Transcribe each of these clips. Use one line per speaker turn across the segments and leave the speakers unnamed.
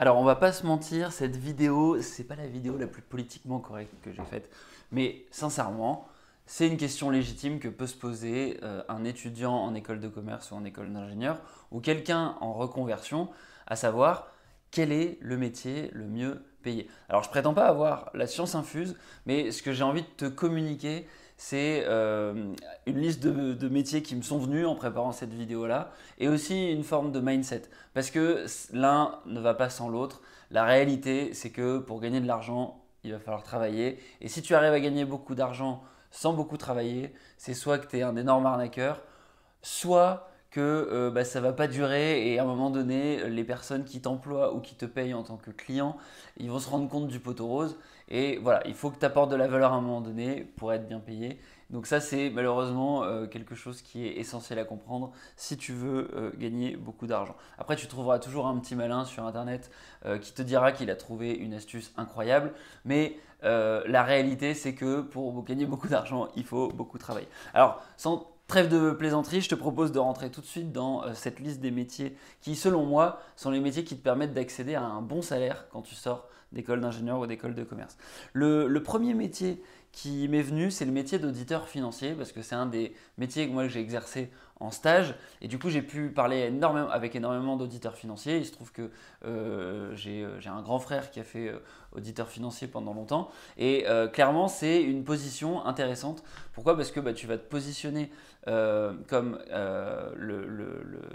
Alors, on va pas se mentir, cette vidéo, c'est pas la vidéo la plus politiquement correcte que j'ai faite, mais sincèrement, c'est une question légitime que peut se poser euh, un étudiant en école de commerce ou en école d'ingénieur ou quelqu'un en reconversion, à savoir quel est le métier le mieux payé. Alors, je prétends pas avoir la science infuse, mais ce que j'ai envie de te communiquer, c'est euh, une liste de, métiers qui me sont venus en préparant cette vidéo-là, et aussi une forme de mindset, parce que l'un ne va pas sans l'autre. La réalité, c'est que pour gagner de l'argent, il va falloir travailler, et si tu arrives à gagner beaucoup d'argent sans beaucoup travailler, c'est soit que tu es un énorme arnaqueur, soit que ça euh, bah, ne ça va pas durer et à un moment donné, les personnes qui t'emploient ou qui te payent en tant que client, ils vont se rendre compte du poteau rose et voilà, il faut que tu apportes de la valeur à un moment donné pour être bien payé. Donc ça, c'est malheureusement euh, quelque chose qui est essentiel à comprendre si tu veux euh, gagner beaucoup d'argent. Après, tu trouveras toujours un petit malin sur Internet euh, qui te dira qu'il a trouvé une astuce incroyable, mais la réalité, c'est que pour gagner beaucoup d'argent, il faut beaucoup travailler. Alors, sans Trêve de plaisanterie, je te propose de rentrer tout de suite dans euh, cette liste des métiers qui, selon moi, sont les métiers qui te permettent d'accéder à un bon salaire quand tu sors d'école d'ingénieur ou d'école de commerce. Le, le premier métier qui m'est venu, c'est le métier d'auditeur financier, parce que c'est un des métiers que moi j'ai exercé en stage. Et du coup, j'ai pu parler énormément, avec énormément d'auditeurs financiers. Il se trouve que euh, euh, j'ai un grand frère qui a fait euh, auditeur financier pendant longtemps. Et clairement, c'est une position intéressante. Pourquoi Parce que bah, tu vas te positionner comme un,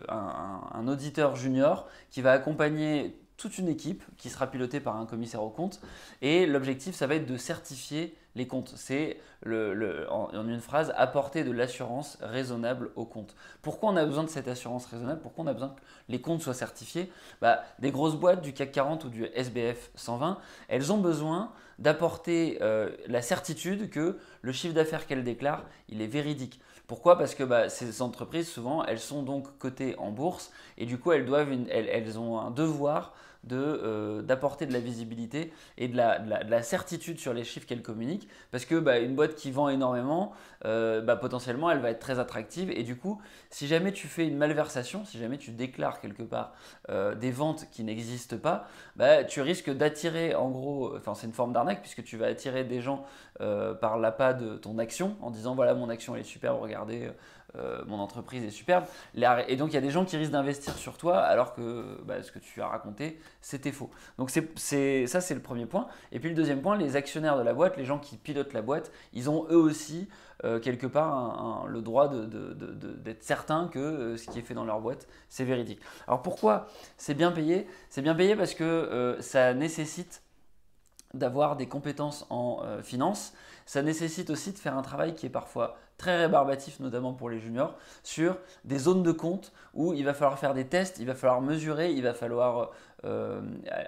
un auditeur junior qui va accompagner toute une équipe qui sera pilotée par un commissaire au compte Et l'objectif, ça va être de certifier les comptes. C'est en, une phrase, apporter de l'assurance raisonnable aux comptes. Pourquoi on a besoin de cette assurance raisonnable Pourquoi on a besoin que les comptes soient certifiés bah, Des grosses boîtes du CAC 40 ou du SBF 120, elles ont besoin d'apporter euh, la certitude que le chiffre d'affaires qu'elles déclarent, il est véridique. Pourquoi Parce que bah, ces entreprises, souvent, elles sont donc cotées en bourse et du coup, elles, doivent elles ont un devoir euh, d'apporter de, de, la visibilité et de la, certitude sur les chiffres qu'elle communique. Parce que bah, une boîte qui vend énormément, euh, bah, potentiellement, elle va être très attractive. Et du coup, si jamais tu fais une malversation, si jamais tu déclares quelque part euh, des ventes qui n'existent pas, bah, tu risques d'attirer, en gros, enfin c'est une forme d'arnaque, puisque tu vas attirer des gens par l'appât de ton action en disant voilà mon action elle est super, regardez euh, mon entreprise est superbe. Et donc il y a des gens qui risquent d'investir sur toi alors que bah, ce que tu as raconté, c'était faux. Donc ça, c'est le premier point. Et puis le deuxième point, les actionnaires de la boîte, les gens qui pilotent la boîte, ils ont eux aussi euh, quelque part le droit d'être certains que euh, ce qui est fait dans leur boîte, c'est véridique. Alors pourquoi c'est bien payé C'est bien payé parce que ça nécessite d'avoir des compétences en finance. Ça nécessite aussi de faire un travail qui est parfois très rébarbatif, notamment pour les juniors, sur des zones de compte où il va falloir faire des tests, il va falloir mesurer, il va falloir euh,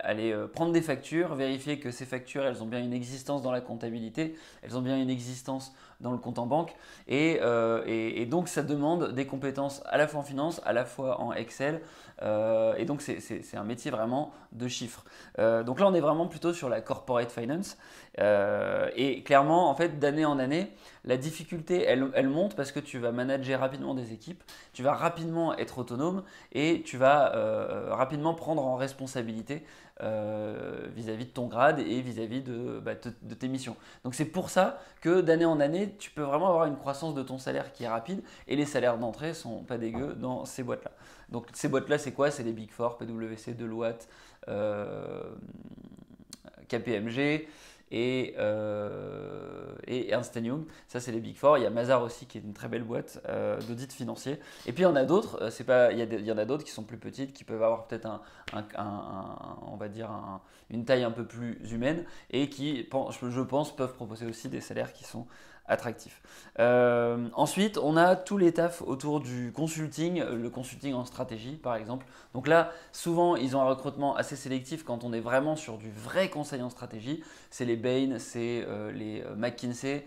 aller euh, prendre des factures, vérifier que ces factures, elles ont bien une existence dans la comptabilité, elles ont bien une existence dans le compte en banque. Euh, et, donc ça demande des compétences à la fois en finance, à la fois en Excel. Euh, et donc c'est un métier vraiment de chiffres. Euh, donc là on est vraiment plutôt sur la corporate finance. et clairement en fait d'année en année, la difficulté elle, elle, monte parce que tu vas manager rapidement des équipes, tu vas rapidement être autonome et tu vas rapidement prendre en responsabilité euh, vis-à-vis de ton grade et vis-à-vis bah, de, tes missions. Donc c'est pour ça que d'année en année, tu peux vraiment avoir une croissance de ton salaire qui est rapide et les salaires d'entrée sont pas dégueux dans ces boîtes-là. Donc ces boîtes-là, c'est quoi C'est les Big Four, PwC, Deloitte, euh, KPMG. Euh, et, Ernst Young. Ça, c'est les Big Four. Il y a Mazar aussi, qui est une très belle boîte euh, d'audit financier. Et puis, il y en a d'autres. Euh, c'est pas, il y, en a d'autres qui sont plus petites, qui peuvent avoir peut-être on va dire une taille un peu plus humaine et qui, je pense, peuvent proposer aussi des salaires qui sont attractif. Euh, ensuite, on a tous les tafs autour du consulting, euh, le consulting en stratégie par exemple. Donc là, souvent, ils ont un recrutement assez sélectif quand on est vraiment sur du vrai conseil en stratégie. C'est les Bain, c'est euh, les McKinsey.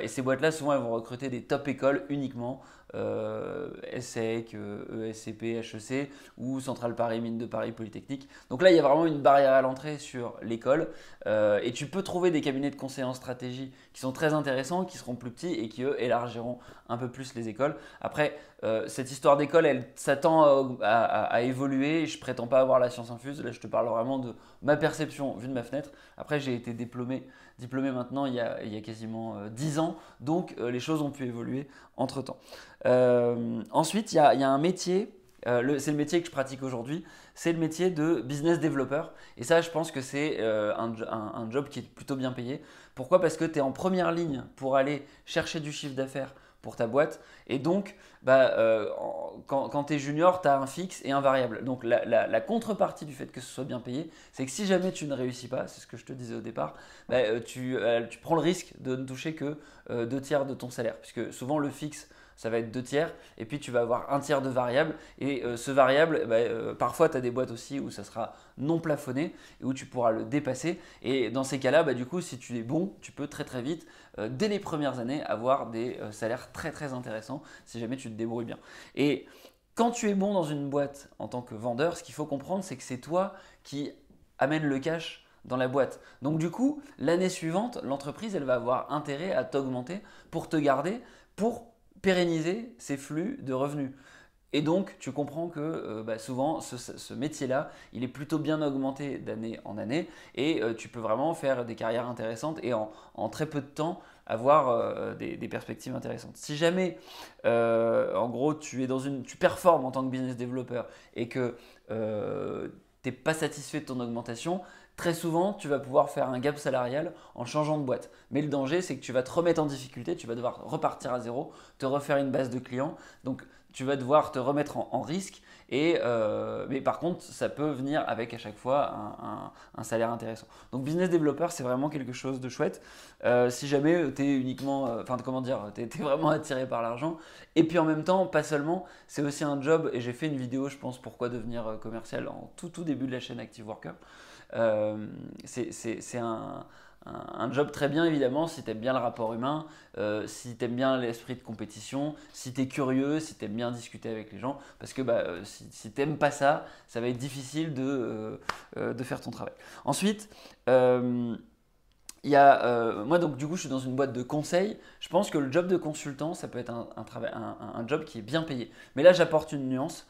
et ces boîtes-là, souvent, elles vont recruter des top écoles uniquement euh, ESSEC, ESCP, euh, e e HEC ou Centrale Paris, Mine de Paris, Polytechnique. Donc là, il y a vraiment une barrière à l'entrée sur l'école euh, et tu peux trouver des cabinets de conseil en stratégie qui sont très intéressants, qui seront plus petits et qui, eux, élargiront un peu plus les écoles. Après, euh, cette histoire d'école, elle s'attend à, à, évoluer. Je prétends pas avoir la science infuse. Là, je te parle vraiment de ma perception vue de ma fenêtre. Après, j'ai été diplômé, diplômé maintenant il y a, quasiment 10 euh, ans. Donc, euh, les choses ont pu évoluer entre temps. ensuite, il y, a, un métier. c'est le métier que je pratique aujourd'hui, c'est le métier de business developer. Et ça, je pense que c'est un job qui est plutôt bien payé. Pourquoi Parce que tu es en première ligne pour aller chercher du chiffre d'affaires pour ta boîte. Et donc, bah, euh, quand, tu es junior, tu as un fixe et un variable. Donc, la, contrepartie du fait que ce soit bien payé, c'est que si jamais tu ne réussis pas, c'est ce que je te disais au départ, bah, euh, euh, tu, prends le risque de ne toucher que deux tiers de ton salaire. Puisque souvent, le fixe, ça va être deux tiers, et puis tu vas avoir un tiers de variable, et ce variable, bah, parfois tu as des boîtes aussi où ça sera non plafonné, et où tu pourras le dépasser, et dans ces cas-là, du coup, si tu es bon, tu peux très très vite euh, dès les premières années, avoir des euh, salaires très très intéressants si jamais tu te débrouilles bien. Et quand tu es bon dans une boîte en tant que vendeur, ce qu'il faut comprendre, c'est que c'est toi qui amènes le cash dans la boîte. Donc du coup, l'année suivante, l'entreprise, elle va avoir intérêt à t'augmenter pour te garder, pour pérenniser ses flux de revenus. Et donc, tu comprends que euh, bah, souvent, ce, métier-là, il est plutôt bien augmenté d'année en année et euh, tu peux vraiment faire des carrières intéressantes et en, très peu de temps avoir euh, des, perspectives intéressantes. Si jamais, en gros, tu, es dans une, tu performes en tant que business developer et que tu n'es pas satisfait de ton augmentation, très souvent, tu vas pouvoir faire un gap salarial en changeant de boîte. Mais le danger, c'est que tu vas te remettre en difficulté, tu vas devoir repartir à zéro, te refaire une base de clients. Donc, tu vas devoir te remettre en, risque. Et, euh, mais par contre, ça peut venir avec à chaque fois un, salaire intéressant. Donc business developer, c'est vraiment quelque chose de chouette. Euh, si jamais euh, tu es uniquement, enfin comment dire, tu vraiment attiré par l'argent. Et puis en même temps, pas seulement, c'est aussi un job, et j'ai fait une vidéo, je pense, pourquoi devenir commercial en tout, tout début de la chaîne Active Worker. c'est un un, job très bien évidemment si t'aimes bien le rapport humain, euh, si si aimes bien l'esprit de compétition, si t'es curieux, si tu aimes bien discuter avec les gens, parce que bah, euh, si, si t'aimes pas ça, ça va être difficile de, euh, faire ton travail. Ensuite, euh, y a, moi donc du coup je suis dans une boîte de conseil, je pense que le job de consultant ça peut être un, un job qui est bien payé, mais là j'apporte une nuance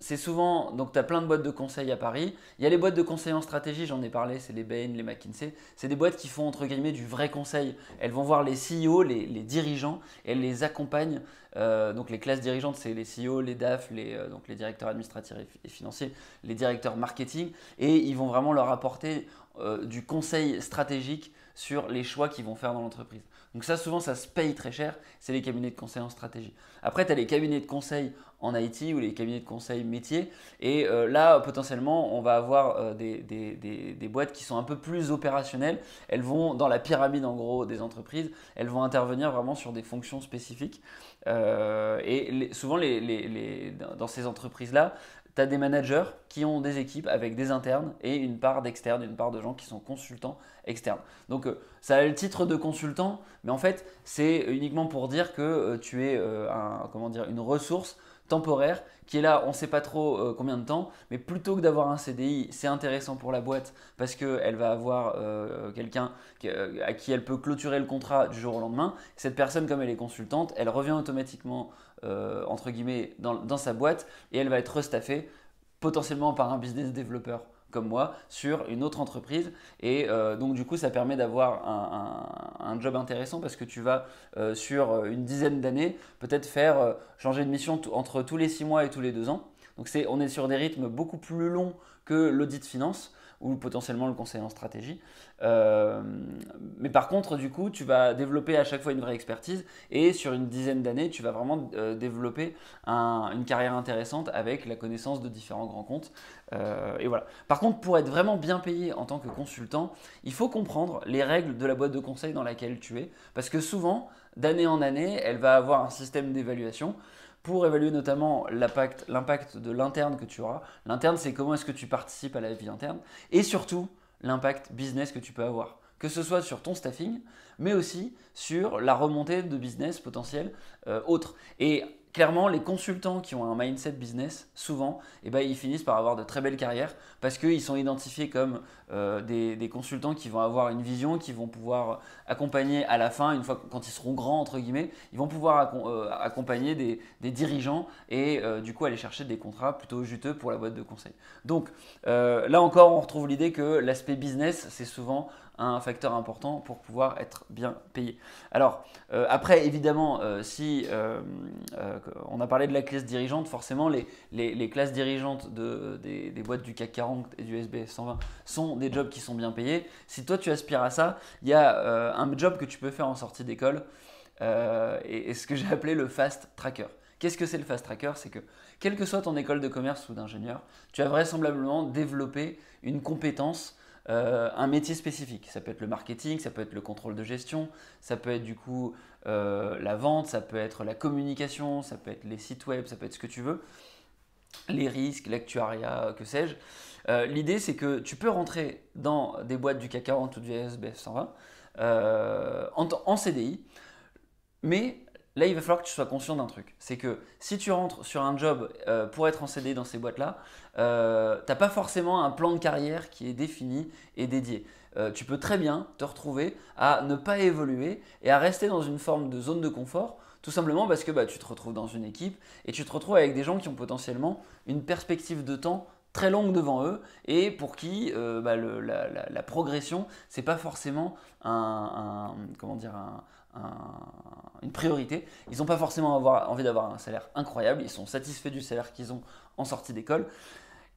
c'est souvent, donc tu as plein de boîtes de conseils à Paris. Il y a les boîtes de conseil en stratégie, j'en ai parlé, c'est les Bain, les McKinsey. C'est des boîtes qui font entre guillemets du vrai conseil. Elles vont voir les CEO, les, dirigeants, elles les accompagnent. Euh, donc les classes dirigeantes, c'est les CEO, les DAF, les, euh, donc les directeurs administratifs et financiers, les directeurs marketing. Et ils vont vraiment leur apporter euh, du conseil stratégique sur les choix qu'ils vont faire dans l'entreprise. Donc ça, souvent, ça se paye très cher, c'est les cabinets de conseil en stratégie. Après, tu as les cabinets de conseil en IT ou les cabinets de conseil métier. Et euh, là, potentiellement, on va avoir euh, des, boîtes qui sont un peu plus opérationnelles. Elles vont dans la pyramide, en gros, des entreprises. Elles vont intervenir vraiment sur des fonctions spécifiques. Euh, et souvent, les, dans ces entreprises-là, des managers qui ont des équipes avec des internes et une part d'externes, une part de gens qui sont consultants externes. Donc euh, ça a le titre de consultant, mais en fait c'est uniquement pour dire que euh, tu es euh, comment dire, une ressource temporaire qui est là, on ne sait pas trop combien de temps, mais plutôt que d'avoir un CDI, c'est intéressant pour la boîte parce qu'elle va avoir quelqu'un à qui elle peut clôturer le contrat du jour au lendemain. Cette personne, comme elle est consultante, elle revient automatiquement euh, entre guillemets, dans, sa boîte et elle va être restaffée potentiellement par un business développeur comme moi sur une autre entreprise. Et euh, donc du coup, ça permet d'avoir un, job intéressant parce que tu vas euh, sur une dizaine d'années peut-être faire changer de mission entre tous les six mois et tous les deux ans. Donc on est sur des rythmes beaucoup plus longs que l'audit finance ou potentiellement le conseil en stratégie. Euh, mais par contre, du coup, tu vas développer à chaque fois une vraie expertise et sur une dizaine d'années, tu vas vraiment euh, développer une carrière intéressante avec la connaissance de différents grands comptes. Euh, et voilà. Par contre, pour être vraiment bien payé en tant que consultant, il faut comprendre les règles de la boîte de conseil dans laquelle tu es parce que souvent, d'année en année, elle va avoir un système d'évaluation pour évaluer notamment l'impact de l'interne que tu auras. L'interne, c'est comment est-ce que tu participes à la vie interne et surtout l'impact business que tu peux avoir que ce soit sur ton staffing, mais aussi sur la remontée de business potentiel euh, autre clairement, les consultants qui ont un mindset business, souvent, eh ben, ils finissent par avoir de très belles carrières parce qu'ils sont identifiés comme euh, des, consultants qui vont avoir une vision, qui vont pouvoir accompagner à la fin, une fois quand ils seront grands, entre guillemets, ils vont pouvoir euh, accompagner des, dirigeants et euh, du coup aller chercher des contrats plutôt juteux pour la boîte de conseil. Donc là encore, on retrouve l'idée que l'aspect business, c'est souvent un facteur important pour pouvoir être bien payé. Alors, euh, après, évidemment, euh, si euh, on a parlé de la classe dirigeante, forcément, les, classes dirigeantes de, des, boîtes du CAC 40 et du SB 120 sont des jobs qui sont bien payés. Si toi, tu aspires à ça, il y a un job que tu peux faire en sortie d'école et, et ce que j'ai appelé le fast tracker. Qu'est-ce que c'est le fast tracker C'est que, quelle que soit ton école de commerce ou d'ingénieur, tu as vraisemblablement développé une compétence euh, un métier spécifique. Ça peut être le marketing, ça peut être le contrôle de gestion, ça peut être du coup euh, la vente, ça peut être la communication, ça peut être les sites web, ça peut être ce que tu veux, les risques, l'actuariat, que sais-je. Euh, l'idée c'est que tu peux rentrer dans des boîtes du CAC 40 ou du SBF 120 en, en, CDI, mais là, il va falloir que tu sois conscient d'un truc. C'est que si tu rentres sur un job euh, pour être en CD dans ces boîtes-là, euh, tu n'as pas forcément un plan de carrière qui est défini et dédié. Euh, tu peux très bien te retrouver à ne pas évoluer et à rester dans une forme de zone de confort, tout simplement parce que bah, tu te retrouves dans une équipe et tu te retrouves avec des gens qui ont potentiellement une perspective de temps très longue devant eux et pour qui bah, la, progression, c'est pas forcément un, comment dire, un, une priorité. Ils n'ont pas forcément envie d'avoir un salaire incroyable, ils sont satisfaits du salaire qu'ils ont en sortie d'école.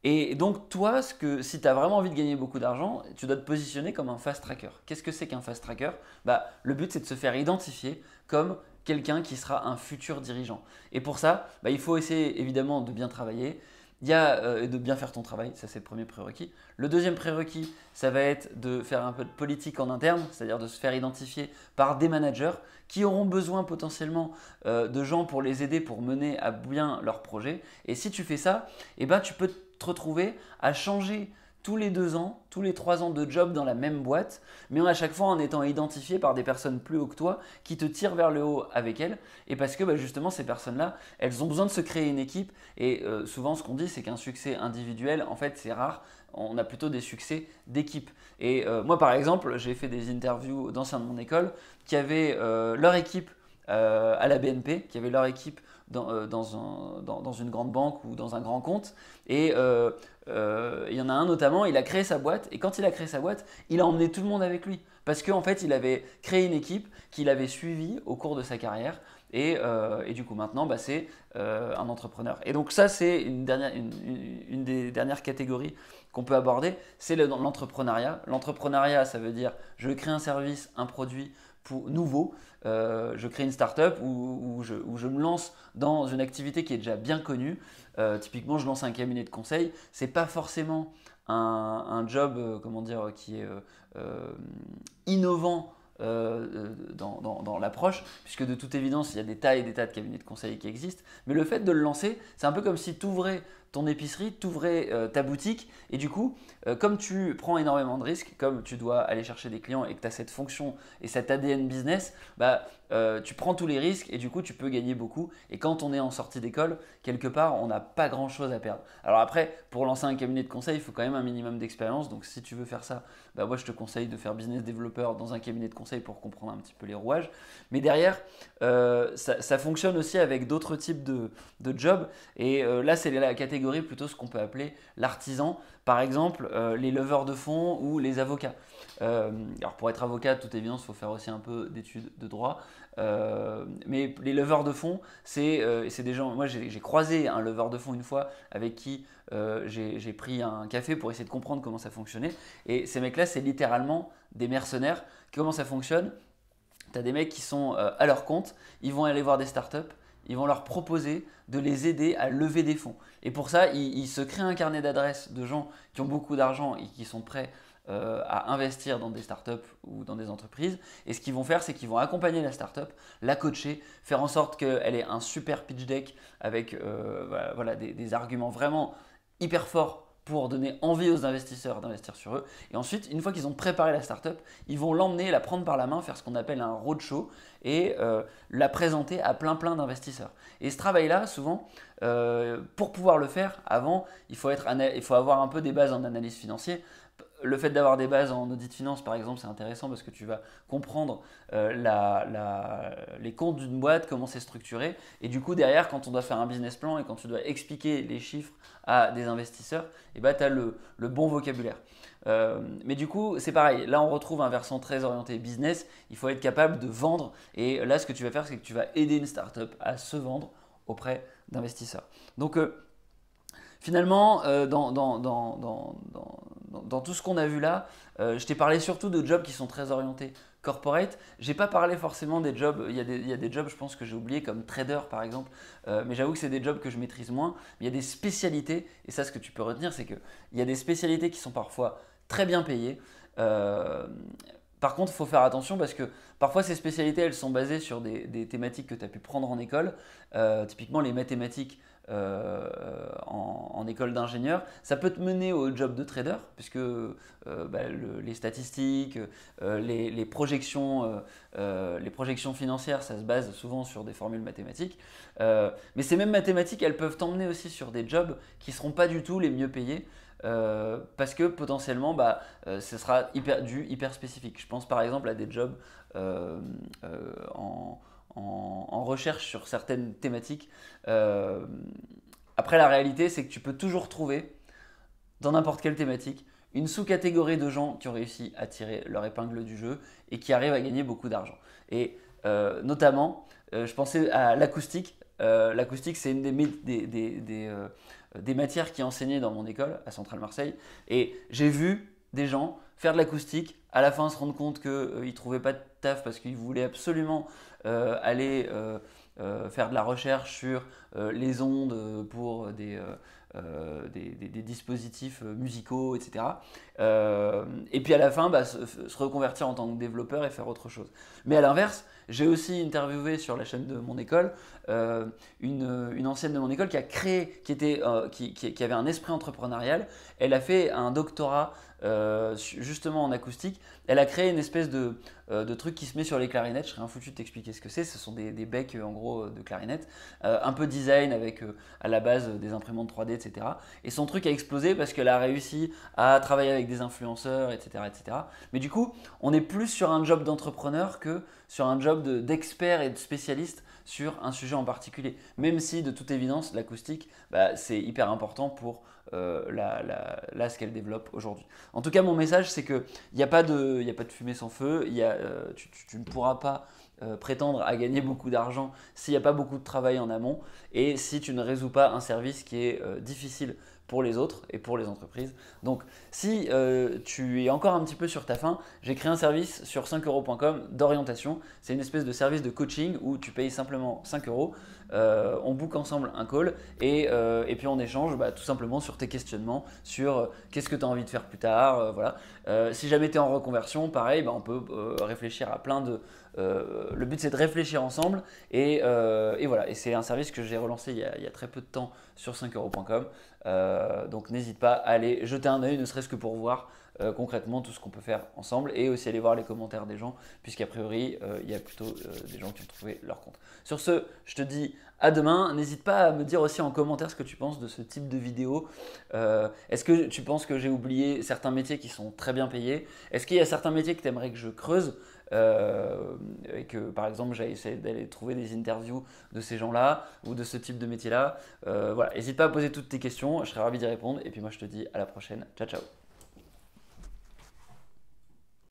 Et donc toi, ce que, si tu as vraiment envie de gagner beaucoup d'argent, tu dois te positionner comme un fast tracker. Qu'est-ce que c'est qu'un fast tracker bah, Le but, c'est de se faire identifier comme quelqu'un qui sera un futur dirigeant. Et pour ça, bah, il faut essayer évidemment de bien travailler, il y a euh, de bien faire ton travail, ça c'est le premier prérequis. Le deuxième prérequis, ça va être de faire un peu de politique en interne, c'est-à-dire de se faire identifier par des managers qui auront besoin potentiellement euh, de gens pour les aider pour mener à bien leur projet. Et si tu fais ça, eh ben, tu peux te retrouver à changer tous les deux ans, tous les trois ans de job dans la même boîte, mais à chaque fois en étant identifié par des personnes plus haut que toi qui te tirent vers le haut avec elles. Et parce que bah, justement, ces personnes-là, elles ont besoin de se créer une équipe. Et euh, souvent, ce qu'on dit, c'est qu'un succès individuel, en fait, c'est rare. On a plutôt des succès d'équipe. Et euh, moi, par exemple, j'ai fait des interviews d'anciens de mon école qui avaient euh, leur équipe euh, à la BNP, qui avait leur équipe euh, dans, une grande banque ou dans un grand compte. Et euh, il y en a un notamment, il a créé sa boîte, et quand il a créé sa boîte, il a emmené tout le monde avec lui. Parce qu'en fait, il avait créé une équipe qu'il avait suivie au cours de sa carrière. Et, du coup, maintenant, bah, c'est un entrepreneur. Et donc, ça, c'est une, une, des dernières catégories qu'on peut aborder, c'est l'entrepreneuriat. L'entrepreneuriat, ça veut dire je crée un service, un produit pour, nouveau, euh, je crée une startup up ou je, me lance dans une activité qui est déjà bien connue. Euh, typiquement, je lance un cabinet de conseil. C'est pas forcément un, job, euh, comment dire, qui est innovant. dans, l'approche, puisque de toute évidence, il y a des tas et des tas de cabinets de conseil qui existent, mais le fait de le lancer, c'est un peu comme si tout vrai ton épicerie, tu euh, ta boutique. Et du coup, euh, comme tu prends énormément de risques, comme tu dois aller chercher des clients et que tu as cette fonction et cet ADN business, bah, euh, tu prends tous les risques et du coup, tu peux gagner beaucoup. Et quand on est en sortie d'école, quelque part, on n'a pas grand-chose à perdre. Alors après, pour lancer un cabinet de conseil, il faut quand même un minimum d'expérience. Donc si tu veux faire ça, bah, moi, je te conseille de faire business développeur dans un cabinet de conseil pour comprendre un petit peu les rouages. Mais derrière, ça, fonctionne aussi avec d'autres types de, de jobs. Et là, c'est la catégorie plutôt ce qu'on peut appeler l'artisan, par exemple euh, les leveurs de fonds ou les avocats. Euh, alors pour être avocat, toute évidence, il faut faire aussi un peu d'études de droit. Euh, mais les leveurs de fonds, c'est des gens. Moi, j'ai croisé un leveur de fonds une fois avec qui j'ai pris un café pour essayer de comprendre comment ça fonctionnait. Et ces mecs-là, c'est littéralement des mercenaires. Comment ça fonctionne T'as des mecs qui sont à leur compte, ils vont aller voir des startups, ils vont leur proposer de les aider à lever des fonds. Et pour ça, ils, se créent un carnet d'adresses de gens qui ont beaucoup d'argent et qui sont prêts euh, à investir dans des startups ou dans des entreprises. Et ce qu'ils vont faire, c'est qu'ils vont accompagner la startup, la coacher, faire en sorte qu'elle ait un super pitch deck avec euh, voilà, des, arguments vraiment hyper forts pour donner envie aux investisseurs d'investir sur eux. Et ensuite, une fois qu'ils ont préparé la startup, ils vont l'emmener, la prendre par la main, faire ce qu'on appelle un road show et euh, la présenter à plein plein d'investisseurs. Et ce travail-là, souvent, euh, pour pouvoir le faire, avant, il faut, être, il faut avoir un peu des bases en analyse financière le fait d'avoir des bases en audit finance, par exemple, c'est intéressant parce que tu vas comprendre euh, les comptes d'une boîte, comment c'est structuré. Et du coup, derrière, quand on doit faire un business plan et quand tu dois expliquer les chiffres à des investisseurs, et eh ben, tu as le, bon vocabulaire. Euh, mais du coup, c'est pareil. Là, on retrouve un versant très orienté business. Il faut être capable de vendre. Et là, ce que tu vas faire, c'est que tu vas aider une startup à se vendre auprès d'investisseurs. Donc, euh, Finalement, euh, dans, tout ce qu'on a vu là, euh, je t'ai parlé surtout de jobs qui sont très orientés corporate. J'ai pas parlé forcément des jobs, il y, a des, jobs je pense que j'ai oublié comme trader par exemple, euh, mais j'avoue que c'est des jobs que je maîtrise moins. il y a des spécialités, et ça ce que tu peux retenir c'est qu'il y a des spécialités qui sont parfois très bien payées. par contre, il faut faire attention parce que parfois ces spécialités elles sont basées sur des, thématiques que tu as pu prendre en école, typiquement les mathématiques. Euh, en, école d'ingénieur, ça peut te mener au job de trader, puisque euh, bah, les statistiques, euh, les, projections, les projections financières, ça se base souvent sur des formules mathématiques. mais ces mêmes mathématiques, elles peuvent t'emmener aussi sur des jobs qui ne seront pas du tout les mieux payés. parce que potentiellement, bah, ce sera hyper, du hyper spécifique. Je pense par exemple à des jobs en, en, recherche sur certaines thématiques. Euh, après, la réalité, c'est que tu peux toujours trouver, dans n'importe quelle thématique, une sous-catégorie de gens qui ont réussi à tirer leur épingle du jeu et qui arrivent à gagner beaucoup d'argent. Et euh, notamment, euh, je pensais à l'acoustique. l'acoustique, c'est une des, des, matières qui est enseignée dans mon école à Centrale Marseille. Et j'ai vu des gens faire de l'acoustique, à la fin se rendre compte qu'ils ne trouvaient pas de taf parce qu'ils voulaient absolument euh, aller euh, euh, faire de la recherche sur les ondes pour des, dispositifs musicaux, etc. et puis à la fin, bah, se reconvertir en tant que développeur et faire autre chose. Mais à l'inverse, j'ai aussi interviewé sur la chaîne de mon école euh, une, ancienne de mon école qui a créé, qui, était, euh, qui, avait un esprit entrepreneurial. Elle a fait un doctorat euh, justement en acoustique. Elle a créé une espèce de, truc qui se met sur les clarinettes. Je serais un foutu de t'expliquer ce que c'est. Ce sont des, becs en gros de clarinettes. un peu design avec à la base des imprimantes 3D, etc. Et son truc a explosé parce qu'elle a réussi à travailler avec des influenceurs, etc. etc. Mais du coup, on est plus sur un job d'entrepreneur que sur un job d'expert et de spécialiste sur un sujet en particulier. Même si, de toute évidence, l'acoustique, bah, c'est hyper important pour euh, la, ce qu'elle développe aujourd'hui. En tout cas, mon message, c'est qu'il n'y a, pas de, a pas de fumée sans feu, euh, tu, ne pourras pas euh, prétendre à gagner beaucoup d'argent s'il n'y a pas beaucoup de travail en amont et si tu ne résous pas un service qui est euh, difficile pour les autres et pour les entreprises. Donc si euh, tu es encore un petit peu sur ta faim j'ai créé un service sur 5euros.com d'orientation. C'est une espèce de service de coaching où tu payes simplement 5 euros euh, on boucle ensemble un call et, euh, puis on échange bah, tout simplement sur tes questionnements, sur euh, qu'est-ce que tu as envie de faire plus tard. voilà. si jamais tu es en reconversion, pareil, bah, on peut réfléchir à plein de... le but c'est de réfléchir ensemble et, voilà, et c'est un service que j'ai relancé il y, a, il y, a, très peu de temps sur 5euros.com. Euh, donc n'hésite pas à aller jeter un œil, ne serait-ce que pour voir euh, concrètement tout ce qu'on peut faire ensemble et aussi aller voir les commentaires des gens, puisqu'a priori, euh, il y a plutôt des gens qui ont trouvé leur compte. Sur ce, je te dis à demain. N'hésite pas à me dire aussi en commentaire ce que tu penses de ce type de vidéo. Est-ce que tu penses que j'ai oublié certains métiers qui sont très bien payés Est-ce qu'il y a certains métiers que tu aimerais que je creuse euh, et que par exemple j'ai essayé d'aller trouver des interviews de ces gens-là ou de ce type de métier-là. Euh, voilà, n'hésite pas à poser toutes tes questions, je serai ravi d'y répondre et puis moi je te dis à la prochaine, ciao ciao